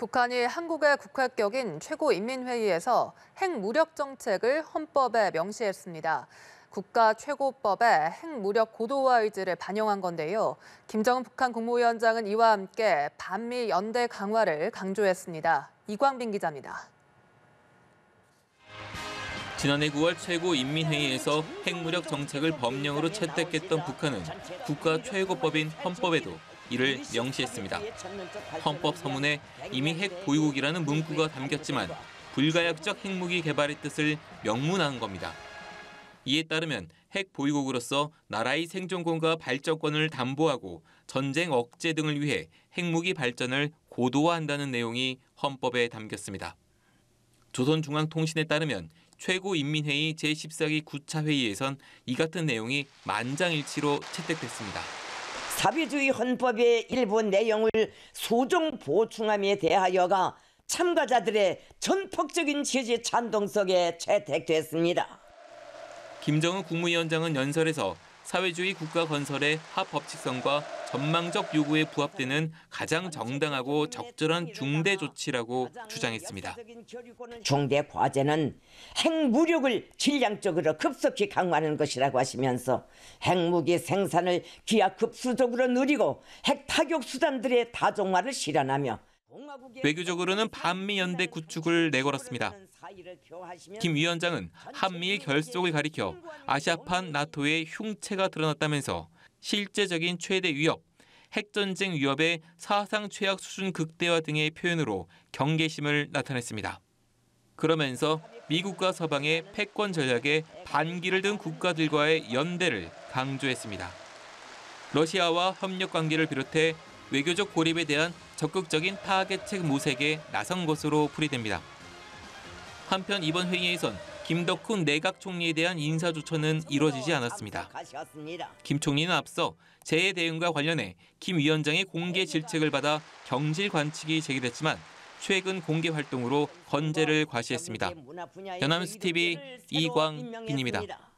북한이 한국의 국회격인 최고인민회의에서 핵무력 정책을 헌법에 명시했습니다. 국가 최고법에 핵무력 고도화 의지를 반영한 건데요. 김정은 북한 국무위원장은 이와 함께 반미 연대 강화를 강조했습니다. 이광빈 기자입니다. 지난해 9월 최고인민회의에서 핵무력 정책을 법령으로 채택했던 북한은 국가 최고법인 헌법에도 이를 명시했습니다. 헌법 서문에 이미 핵 보유국이라는 문구가 담겼지만 불가역적 핵무기 개발의 뜻을 명문화한 겁니다. 이에 따르면 핵 보유국으로서 나라의 생존권과 발전권을 담보하고 전쟁 억제 등을 위해 핵무기 발전을 고도화한다는 내용이 헌법에 담겼습니다. 조선중앙통신에 따르면 최고인민회의 제14기 9차 회의에선 이 같은 내용이 만장일치로 채택됐습니다. 사비주의 헌법의 일부 내용을 소정 보충함에 대하여가 참가자들의 전폭적인 지지 찬동석에 채택됐습니다. 김정은 국무위원장은 연설에서 사회주의 국가 건설의 합법칙성과 전망적 요구에 부합되는 가장 정당하고 적절한 중대 조치라고 주장했습니다. 중대 과제는 핵무력을 질량적으로 급속히 강화하는 것이라고 하시면서 핵무기 생산을 기하급수적으로 늘리고 핵 타격 수단들의 다종화를 실현하며 외교적으로는 반미 연대 구축을 내걸었습니다. 김 위원장은 한미의 결속을 가리켜 아시아판 나토의 흉체가 드러났다면서 실제적인 최대 위협, 핵전쟁 위협의 사상 최악 수준 극대화 등의 표현으로 경계심을 나타냈습니다. 그러면서 미국과 서방의 패권 전략에 반기를 든 국가들과의 연대를 강조했습니다. 러시아와 협력 관계를 비롯해 외교적 고립에 대한 적극적인 타겟책 모색에 나선 것으로 풀이됩니다. 한편 이번 회의에선 김덕훈 내각 총리에 대한 인사조처는 이뤄지지 않았습니다. 김 총리는 앞서 재해 대응과 관련해 김 위원장의 공개 질책을 받아 경질 관측이 제기됐지만 최근 공개 활동으로 건재를 과시했습니다. 연합스 TV 이광빈입니다.